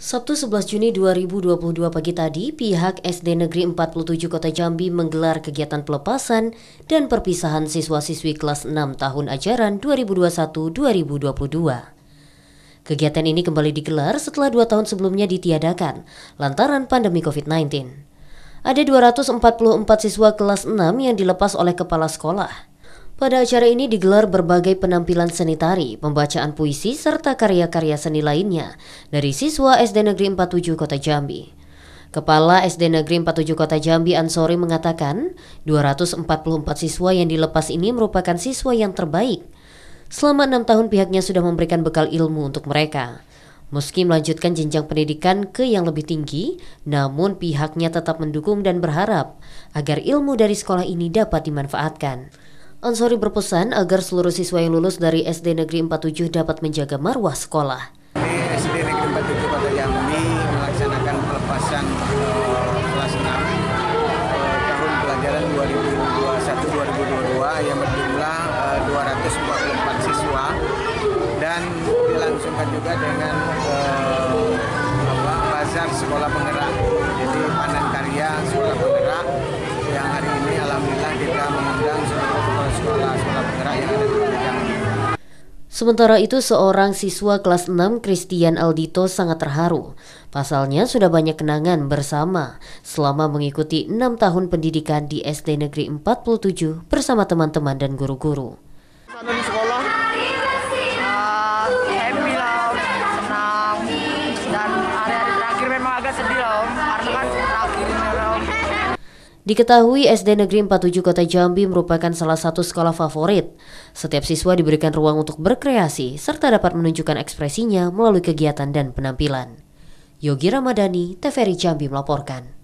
Sabtu 11 Juni 2022 pagi tadi, pihak SD Negeri 47 Kota Jambi menggelar kegiatan pelepasan dan perpisahan siswa-siswi kelas 6 tahun ajaran 2021-2022. Kegiatan ini kembali digelar setelah dua tahun sebelumnya ditiadakan lantaran pandemi COVID-19. Ada 244 siswa kelas 6 yang dilepas oleh kepala sekolah. Pada acara ini digelar berbagai penampilan seni tari, pembacaan puisi, serta karya-karya seni lainnya dari siswa SD Negeri 47 Kota Jambi. Kepala SD Negeri 47 Kota Jambi Ansori mengatakan, 244 siswa yang dilepas ini merupakan siswa yang terbaik. Selama enam tahun pihaknya sudah memberikan bekal ilmu untuk mereka. Meski melanjutkan jenjang pendidikan ke yang lebih tinggi, namun pihaknya tetap mendukung dan berharap agar ilmu dari sekolah ini dapat dimanfaatkan. Ansori berpesan agar seluruh siswa yang lulus dari SD Negeri 47 dapat menjaga marwah sekolah. SD Negeri 47 pada Jambi melaksanakan pelepasan eh, kelas 6 eh, tahun pelajaran 2021-2022 yang berjumlah 244 eh, siswa dan dilangsungkan juga dengan bazar sekolah penggerak sekolah-sekolah bergerak yang ada di Lumajang. Sementara itu, seorang siswa kelas 6 Christian Aldito sangat terharu. Pasalnya sudah banyak kenangan bersama selama mengikuti 6 tahun pendidikan di SD Negeri 47 bersama teman-teman dan guru-guru. di sekolah, uh, happy lah, senang, dan hari-hari terakhir memang agak sedih lah Diketahui SD Negeri 47 Kota Jambi merupakan salah satu sekolah favorit. Setiap siswa diberikan ruang untuk berkreasi serta dapat menunjukkan ekspresinya melalui kegiatan dan penampilan. Yogi Ramadhani, TVRI Jambi melaporkan.